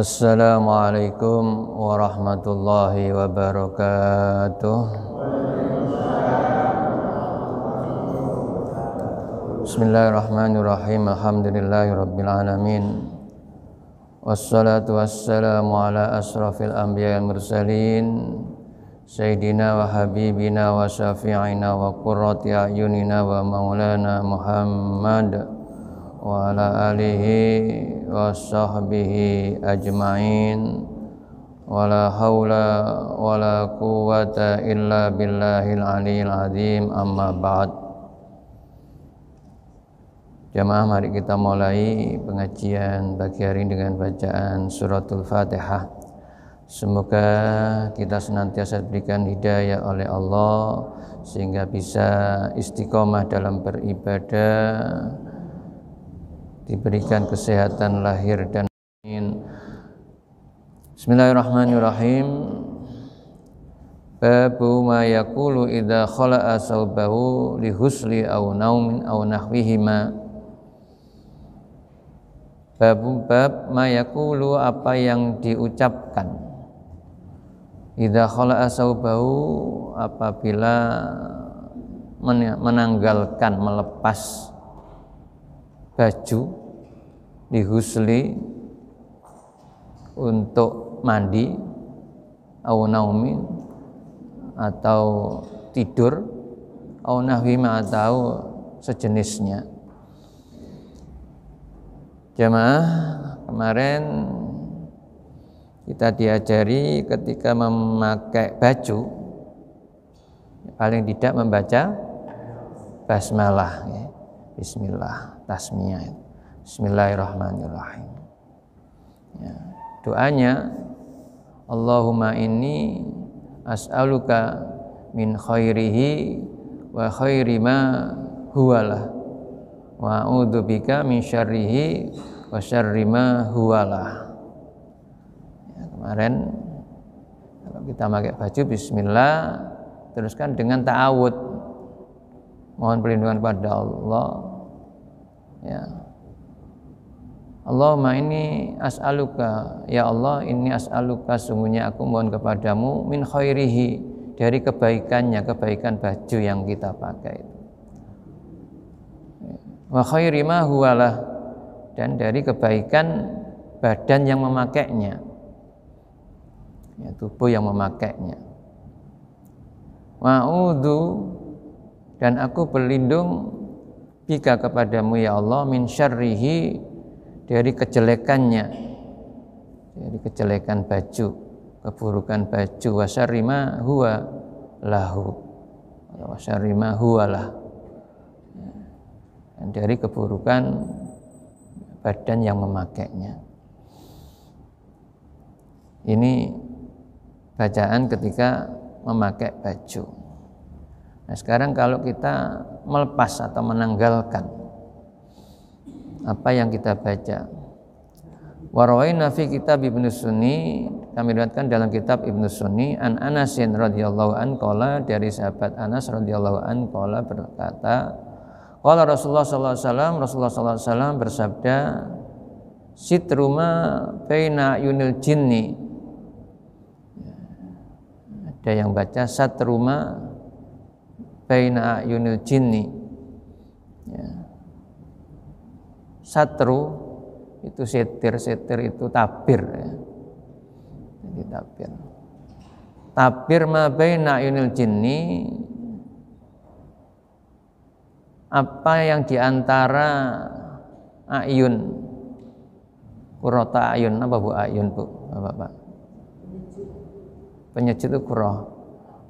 Assalamualaikum warahmatullahi wabarakatuh. Bismillahirrahmanirrahim. Alhamdulillahirrabbilalamin Wassalatu wassalamu ala asrafil anbiya yang mursalin sayyidina wa habibina wa syafi'ina wa qurrati ayunina wa maulana Muhammad wa ala alihi wa sahbihi ajmain wala haula wala quwata illa billahil aliyil azim amma ba'd Jamaah mari kita mulai pengajian pagi hari dengan bacaan suratul fatihah Semoga kita senantiasa diberikan hidayah oleh Allah Sehingga bisa istiqomah dalam beribadah diberikan kesehatan lahir dan batin. Bismillahirrahmanirrahim. Babu ma yaqulu idza khala'a saubahu li husli aw naumin aw nahwihima. Babu bab ma yaqulu apa yang diucapkan. Idza khala'a saubahu apabila menanggalkan melepas baju dihusli untuk mandi au naumin atau tidur au nahwima atau sejenisnya jamaah kemarin kita diajari ketika memakai baju paling tidak membaca basmalah ya. bismillah tasmiyah Bismillahirrahmanirrahim. Ya. Doanya Allahumma ini as'aluka min khairihi wa khairi ma huwalah wa a'udzubika min syarrihi wa syarri ma huwalah. Ya, kemarin kalau kita pakai baju bismillah teruskan dengan ta'awud mohon perlindungan pada Allah ya Allahumma ini as'aluka ya Allah ini as'aluka sungguhnya aku mohon kepadamu min khairihi dari kebaikannya kebaikan baju yang kita pakai wa khairi ma huwalah dan dari kebaikan badan yang memakainya ya, tubuh yang memakainya wa'udhu dan aku berlindung bika kepadamu ya Allah min syarrihi dari kejelekannya dari kejelekan baju keburukan baju wasarima huwa lahu wasarima huwa lah Dan ya. dari keburukan badan yang memakainya ini bacaan ketika memakai baju. Nah, sekarang kalau kita melepas atau menanggalkan apa yang kita baca. Warawaina fi kitab Ibnu Sunni kami riwayatkan dalam kitab Ibnu Sunni an Anasin radhiyallahu an qala dari sahabat Anas radhiyallahu an qala berkata qala Rasulullah sallallahu alaihi wasallam Rasulullah sallallahu alaihi wasallam bersabda sitruma baina yunil jinni ada yang baca satruma baina yunil jinni ya satru itu setir setir itu tabir ya. jadi tabir tabir ma baina yunil jinni apa yang diantara ayun kurota ayun apa bu ayun bu bapak pak penyejuk itu kuroh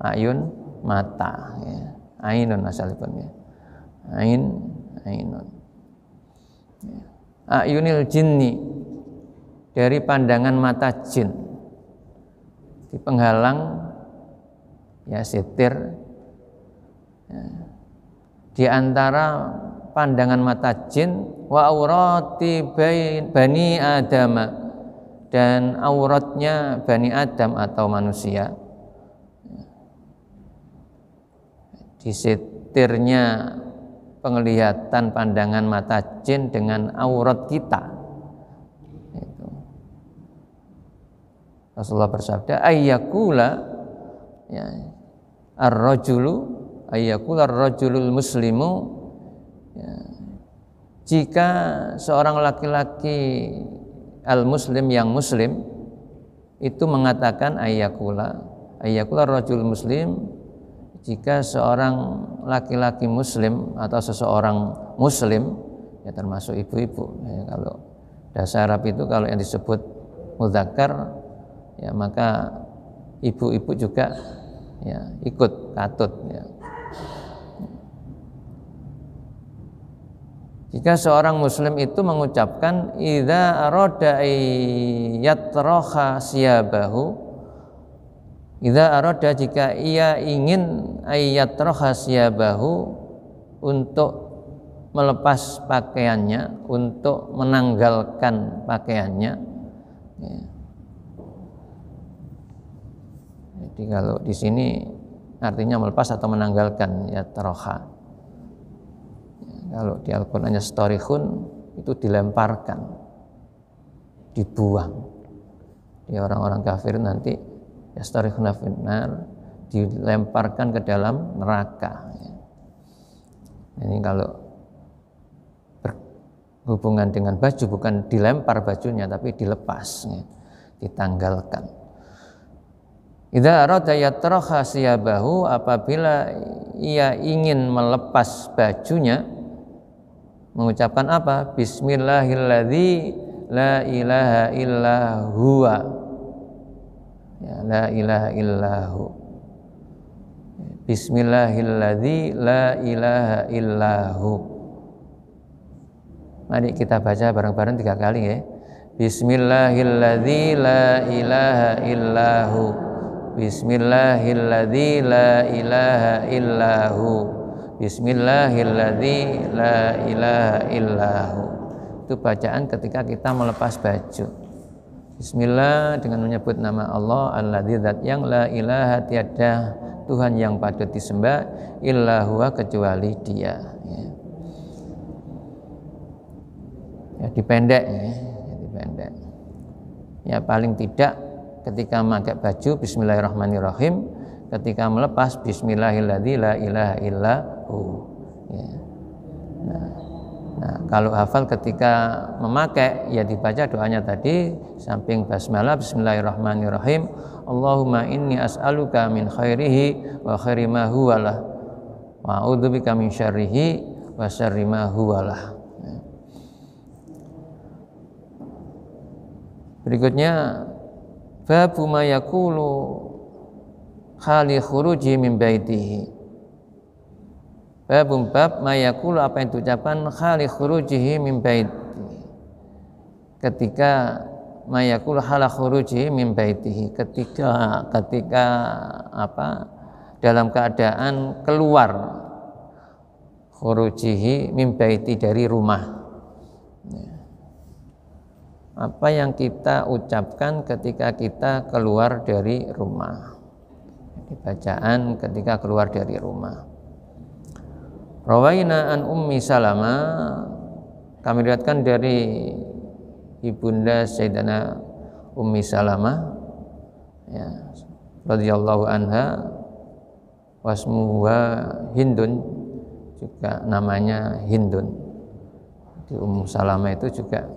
ayun mata ya. ainun asalipun ya ain ainun Ya. ayunil jinni dari pandangan mata jin di penghalang ya setir ya. di antara pandangan mata jin wa aurati bani adama dan auratnya bani adam atau manusia ya. di setirnya penglihatan pandangan mata jin dengan aurat kita. Itu. Rasulullah bersabda, ayyakula ya, ar-rajulu ayyakula ar-rajulul muslimu ya, jika seorang laki-laki al-muslim yang muslim itu mengatakan ayyakula ayyakula rajul muslim jika seorang laki-laki muslim atau seseorang muslim ya termasuk ibu-ibu ya, kalau dasar Arab itu kalau yang disebut mudzakkar ya maka ibu-ibu juga ya ikut katut ya Jika seorang muslim itu mengucapkan idza aroda yatroha siyabahu Idza arada jika ia ingin ayat bahu untuk melepas pakaiannya, untuk menanggalkan pakaiannya. Ya. Jadi kalau di sini artinya melepas atau menanggalkan ya teroha. kalau di Al-Qur'an hanya storihun itu dilemparkan, dibuang. Di orang-orang kafir nanti yastarikhuna finnar dilemparkan ke dalam neraka ini kalau berhubungan dengan baju bukan dilempar bajunya tapi dilepas ya. ditanggalkan Idza arada yatraha siyabahu apabila ia ingin melepas bajunya mengucapkan apa Bismillahirrahmanirrahim. la ilaha illa huwa ya, la ilaha illahu Bismillahilladzi la ilaha illahu Mari kita baca bareng-bareng tiga kali ya Bismillahilladzi la ilaha illahu Bismillahilladzi la ilaha illahu Bismillahilladzi la ilaha illahu Itu bacaan ketika kita melepas baju Bismillah dengan menyebut nama Allah al zat yang la ilaha tiada Tuhan yang patut disembah illa huwa kecuali dia ya. ya dipendek ya dipendek ya paling tidak ketika memakai baju bismillahirrahmanirrahim ketika melepas bismillahilladzi la ilaha illa hu ya. nah Nah, kalau hafal ketika memakai ya dibaca doanya tadi samping basmalah bismillahirrahmanirrahim Allahumma inni as'aluka min khairihi wa khairi ma huwalah wa a'udzubika min syarrihi wa syarri ma huwalah Berikutnya babu ma yaqulu khali khuruji min baitihi Babum bab mayakul apa yang diucapkan khali khurujihi min bait. Ketika mayakul hala khurujihi min baitihi. Ketika ketika apa dalam keadaan keluar khurujihi min baiti dari rumah. Apa yang kita ucapkan ketika kita keluar dari rumah. Bacaan ketika keluar dari rumah. Rawaina an Ummi Salama kami lihatkan dari Ibunda Sayyidana Ummi Salama ya radhiyallahu anha wasmuha Hindun juga namanya Hindun di Ummu Salama itu juga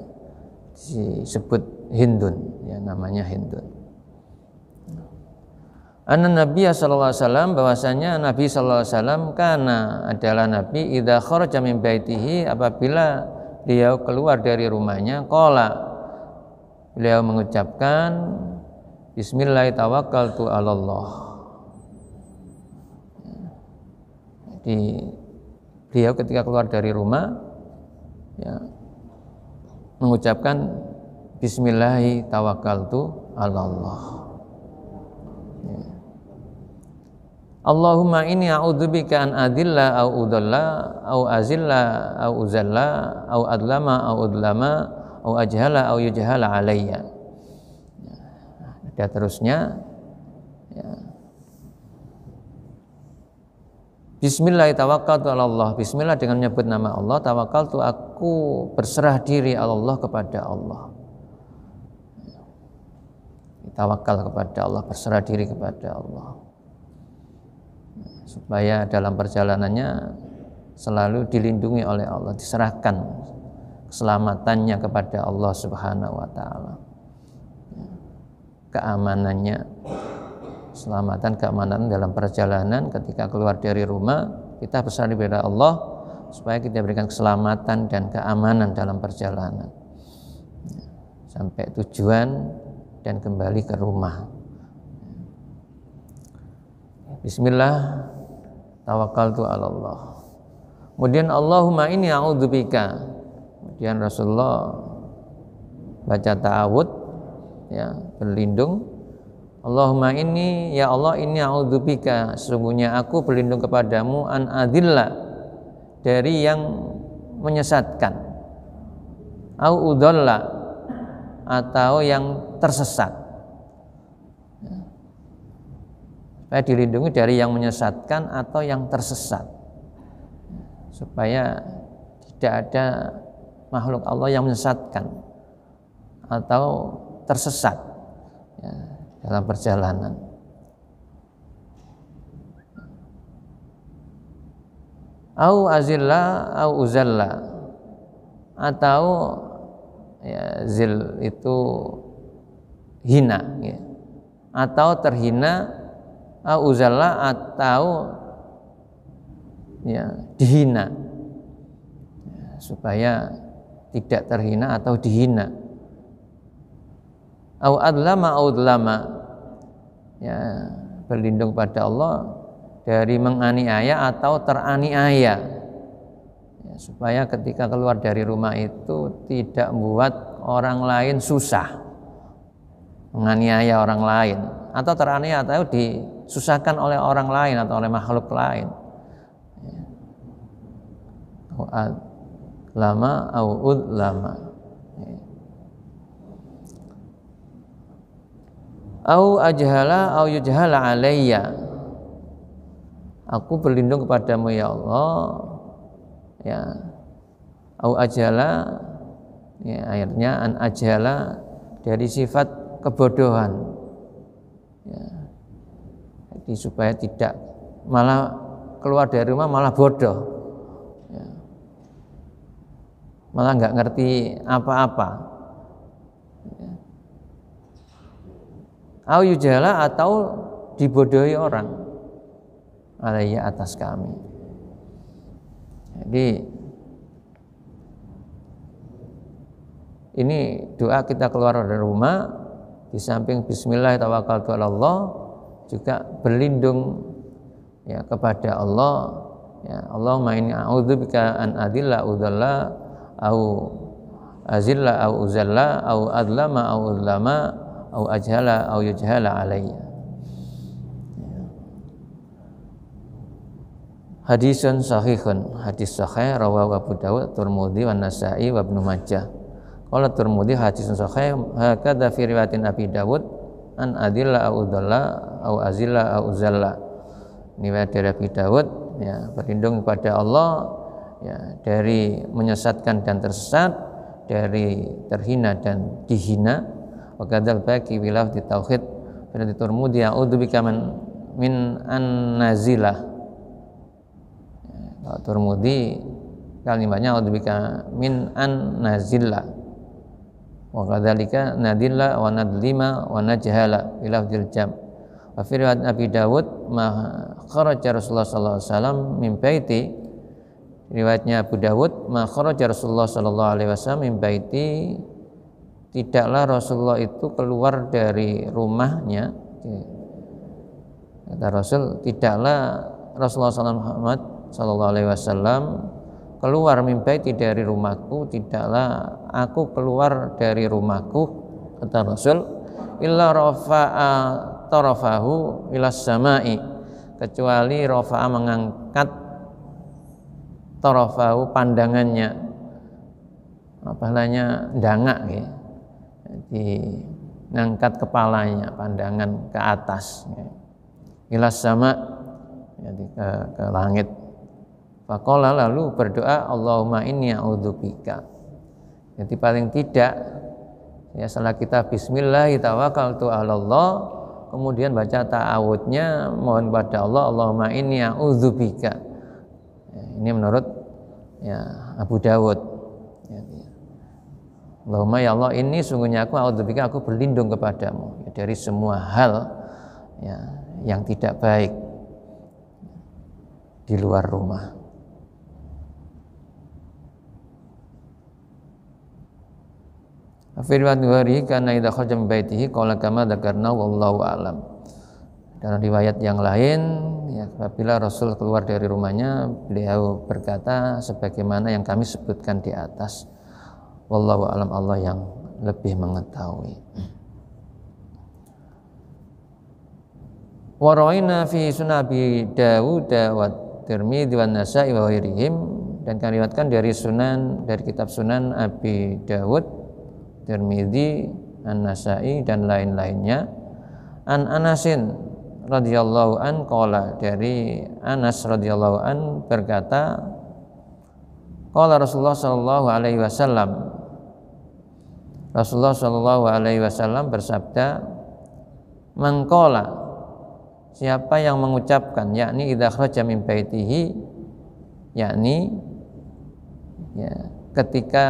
disebut Hindun ya namanya Hindun Anna Nabi sallallahu alaihi wasallam bahwasanya Nabi sallallahu alaihi wasallam kana adalah Nabi idza kharaja min baitihi apabila beliau keluar dari rumahnya qala beliau mengucapkan bismillahirrahmanirrahim Allah. Jadi beliau ketika keluar dari rumah ya, mengucapkan Bismillahi tawakkaltu Allah. Ya. Allahumma inni a'udzubika an adilla au udalla au azilla au uzalla au adlama au udlama au ajhala au yujhala alayya. Dan terusnya ya. Bismillah tawakkaltu ala Allah. Bismillah dengan menyebut nama Allah tawakkaltu aku berserah diri Allah kepada Allah. Tawakal kepada Allah, berserah diri kepada Allah supaya dalam perjalanannya selalu dilindungi oleh Allah, diserahkan keselamatannya kepada Allah Subhanahu wa taala. Keamanannya keselamatan keamanan dalam perjalanan ketika keluar dari rumah kita besar di Allah supaya kita berikan keselamatan dan keamanan dalam perjalanan sampai tujuan dan kembali ke rumah Bismillah tawakal tu Allah kemudian Allahumma ini a'udzubika kemudian Rasulullah baca ta'awud ya berlindung Allahumma ini ya Allah ini a'udzubika sesungguhnya aku berlindung kepadamu an adillah dari yang menyesatkan au atau yang tersesat supaya dilindungi dari yang menyesatkan atau yang tersesat supaya tidak ada makhluk Allah yang menyesatkan atau tersesat ya, dalam perjalanan. Au azilla au uzalla atau ya, zil itu hina ya. atau terhina auzalla atau ya dihina supaya tidak terhina atau dihina au adlama ya berlindung pada Allah dari menganiaya atau teraniaya ya, supaya ketika keluar dari rumah itu tidak membuat orang lain susah menganiaya orang lain atau teraniaya atau di disusahkan oleh orang lain atau oleh makhluk lain lama awud lama au ajhala au yujhala alayya aku berlindung kepadamu ya Allah ya au ajhala ya akhirnya an ajhala dari sifat kebodohan jadi supaya tidak malah keluar dari rumah malah bodoh ya. malah nggak ngerti apa-apa ya. au yujala atau dibodohi orang alaiya atas kami jadi ini doa kita keluar dari rumah di samping bismillah ke Allah juga berlindung ya kepada Allah ya Allah inni a'udzubika an adilla udalla au azilla au uzalla au adlama au udlama au ajhala au yujhala alayya Hadisun sahihun hadis sahih rawahu Abu Dawud, Tirmidzi wan Nasa'i wa Ibnu Majah. Qala Tirmidzi hadisun sahih hakadha fi riwayatin Abi Dawud an adilla au dhalla au azilla au zalla ini riwayat dari daud, ya berlindung kepada Allah ya dari menyesatkan dan tersesat dari terhina dan dihina wa gadal baqi bilaf di tauhid pada di Turmudi a'udzubika min min an nazila ya, kalau Turmudi kalimatnya bika min an nazila wa kadzalika nadilla wa nadlima wa najhala ila jam wa fi riwayat Abi Dawud ma kharaja Rasulullah sallallahu alaihi wasallam min baiti riwayatnya Abu Dawud ma kharaja Rasulullah sallallahu alaihi wasallam min baiti tidaklah Rasulullah itu keluar dari rumahnya kata Rasul tidaklah Rasulullah sallallahu alaihi wasallam keluar mimpi tidak dari rumahku tidaklah aku keluar dari rumahku kata Rasul illa rafa'a tarafahu ilas sama'i kecuali rafa'a mengangkat tarafahu pandangannya apa halnya dangak ya jadi ngangkat kepalanya pandangan ke atas ya. ilas sama jadi ke, ke langit Fakola lalu berdoa Allahumma inni a'udzubika. Jadi paling tidak ya setelah kita bismillah kita wakal tu Allah kemudian baca ta'awudnya mohon pada Allah Allahumma inni a'udzubika. Ya, ini menurut ya Abu Dawud. Ya, ya. Allahumma ya Allah ini sungguhnya aku a'udzubika aku berlindung kepadamu dari semua hal ya, yang tidak baik di luar rumah. Firwat Ghairi karena idza kharaja min baitihi qala kama dzakarna wallahu alam. Dalam riwayat yang lain, ya apabila Rasul keluar dari rumahnya, beliau berkata sebagaimana yang kami sebutkan di atas. Wallahu alam Allah yang lebih mengetahui. Wara'ina fi sunabi Dawud wa Tirmidzi wa Nasa'i wa ghairihim dan kami riwayatkan dari Sunan dari kitab Sunan Abi Dawud Tirmidzi, An-Nasa'i dan lain-lainnya. An Anasin radhiyallahu an qala dari Anas radhiyallahu an berkata qala Rasulullah sallallahu alaihi wasallam Rasulullah Shallallahu Alaihi Wasallam bersabda, mengkola siapa yang mengucapkan, yakni idahroja min baitihi, yakni ya, ketika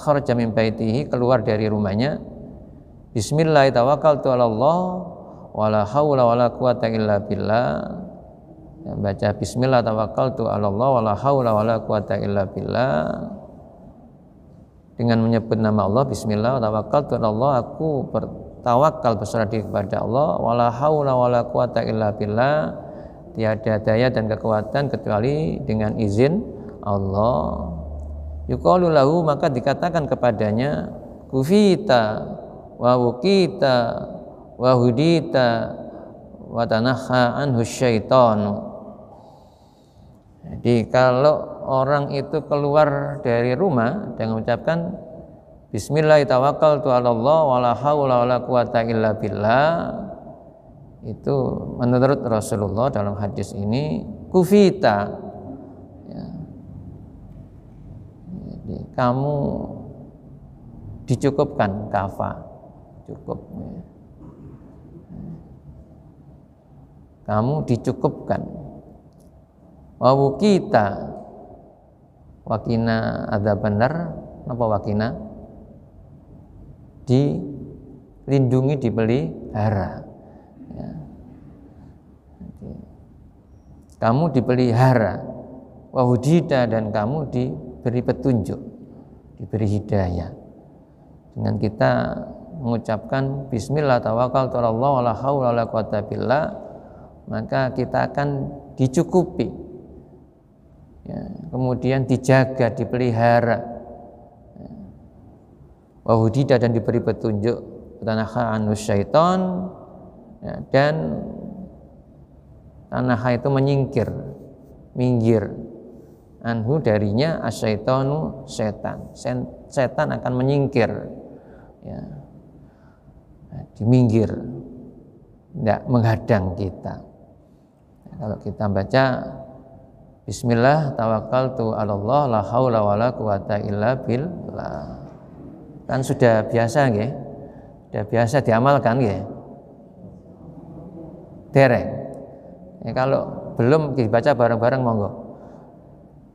kharja min baitihi keluar dari rumahnya bismillah tawakkaltu ala Allah wala haula wala quwata illa billah ya, baca bismillah tawakkaltu ala Allah wala haula wala quwata illa billah dengan menyebut nama Allah bismillah tawakkaltu ala Allah aku bertawakal berserah diri kepada Allah wala haula wala quwata illa billah tiada daya dan kekuatan kecuali dengan izin Allah yuqalu lahu maka dikatakan kepadanya kufita wa wukita wa hudita wa anhu syaitanu jadi kalau orang itu keluar dari rumah dengan mengucapkan Bismillah tawakal tu Allah wala hawla wala quwata illa billah itu menurut Rasulullah dalam hadis ini kufita kamu dicukupkan kafa cukup ya. kamu dicukupkan wawu kita wakina ada benar apa wakina dilindungi dipelihara ya. kamu dipelihara wahudita dan kamu di diberi petunjuk, diberi hidayah. Dengan kita mengucapkan bismillah tawakal Allah wala haula wala quwata billah maka kita akan dicukupi ya, kemudian dijaga dipelihara ya. wahudida dan diberi petunjuk tanah anus syaiton ya, dan tanah itu menyingkir minggir anhu darinya asyaitonu setan setan akan menyingkir ya. Nah, diminggir tidak menghadang kita nah, kalau kita baca Bismillah tawakkaltu Allah la haula wala quwata illa billah kan sudah biasa nggih sudah biasa diamalkan nggih dereng ya, kalau belum dibaca bareng-bareng monggo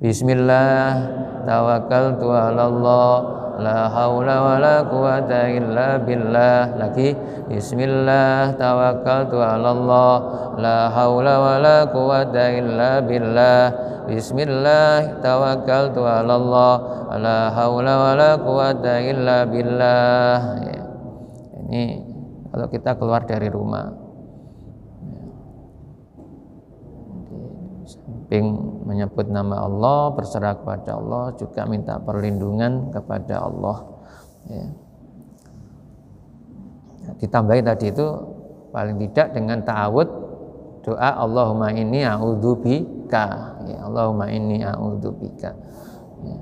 Bismillah tawakkaltu ala Allah la haula wala quwata illa billah lagi bismillah tawakkaltu ala Allah la haula wala quwata illa billah bismillah tawakkaltu ala Allah la haula wala quwata illa billah ini kalau kita keluar dari rumah di samping menyebut nama Allah, berserah kepada Allah, juga minta perlindungan kepada Allah. Ya. Ditambahi tadi itu paling tidak dengan ta'awud doa Allahumma inni a'udzubika. Ya, Allahumma inni a'udzubika. Ya.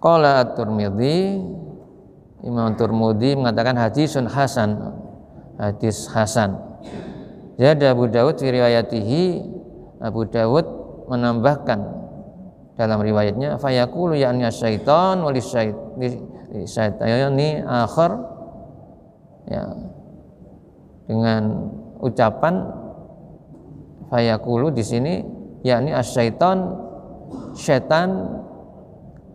Qala at-Tirmidzi Imam Turmudi mengatakan hadisun hasan hadis hasan Zada Abu Dawud fi riwayatihi Abu Dawud menambahkan dalam riwayatnya fayakulu ya'ni syaitan wali syaitan akhir ya dengan ucapan fayakulu di sini yakni asyaiton syaitan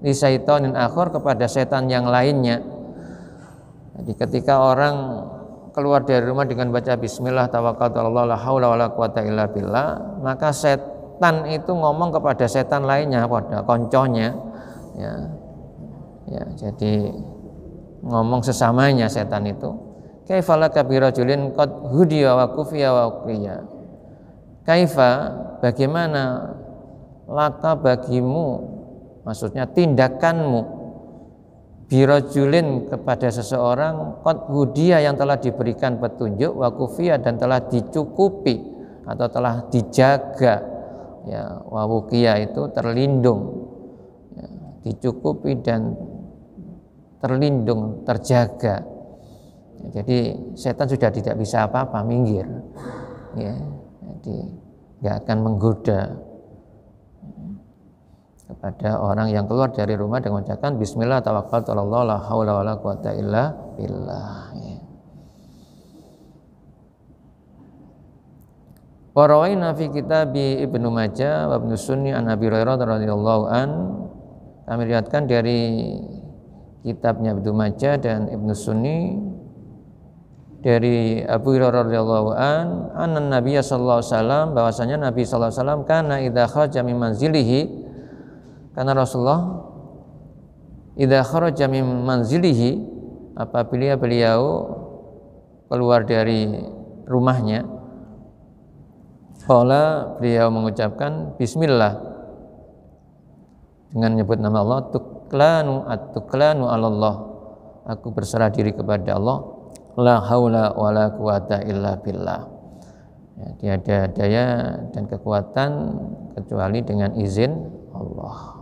li syaitonin akhir kepada setan yang lainnya jadi ketika orang keluar dari rumah dengan baca bismillah tawakkaltu Allah la haula wala quwata illa billah, maka setan itu ngomong kepada setan lainnya pada konconya ya. Ya, jadi ngomong sesamanya setan itu. Kaifala julin qad hudiya wa kufiya wa ukriya. Kaifa bagaimana laka bagimu maksudnya tindakanmu birojulin kepada seseorang kot hudia yang telah diberikan petunjuk wakufia dan telah dicukupi atau telah dijaga ya wawukia itu terlindung ya, dicukupi dan terlindung terjaga ya, jadi setan sudah tidak bisa apa-apa minggir ya, jadi nggak akan menggoda kepada orang yang keluar dari rumah dengan mengucapkan bismillah tawakkaltu Allah la haula wala quwata illa billah ya. rawayna fi kitabi Ibnu Majah wa Ibnu Sunni an Abi Hurairah radhiyallahu an kami lihatkan dari kitabnya Ibnu Majah dan Ibnu Sunni dari Abu Hurairah radhiyallahu an anna Nabi sallallahu alaihi wasallam bahwasanya Nabi sallallahu alaihi wasallam kana idza kharaja min manzilihi karena Rasulullah idza kharaja min manzilihi apabila beliau keluar dari rumahnya Kala beliau mengucapkan bismillah dengan menyebut nama Allah tuklanu at-tuklanu Allah aku berserah diri kepada Allah la haula wala quwata illa billah ya, tiada daya dan kekuatan kecuali dengan izin Allah.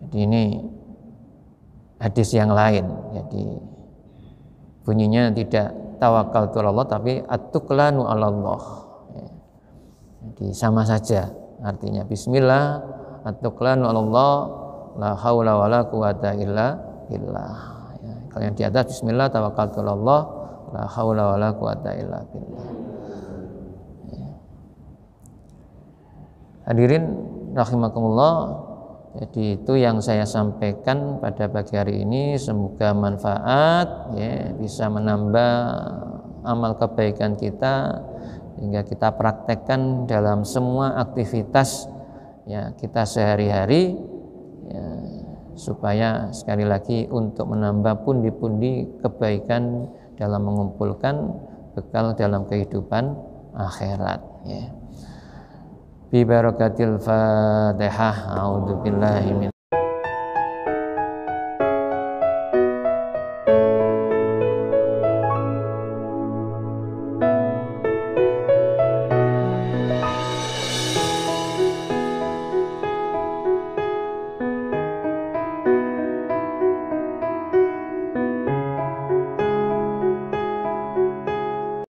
Jadi ini hadis yang lain. Jadi bunyinya tidak tawakal tu Allah tapi atuklanu At Allah. Ya. Jadi sama saja artinya Bismillah atuklanu At Allah la haula wala quwata illa billah. Ya. kalau yang di atas Bismillah tawakal tu Allah la haula wala quwata illa billah. Ya. Hadirin rahimakumullah jadi itu yang saya sampaikan pada pagi hari ini semoga manfaat ya bisa menambah amal kebaikan kita hingga kita praktekkan dalam semua aktivitas ya kita sehari-hari ya, supaya sekali lagi untuk menambah pundi-pundi kebaikan dalam mengumpulkan bekal dalam kehidupan akhirat ya bi barakatil Fatihah. A'udzu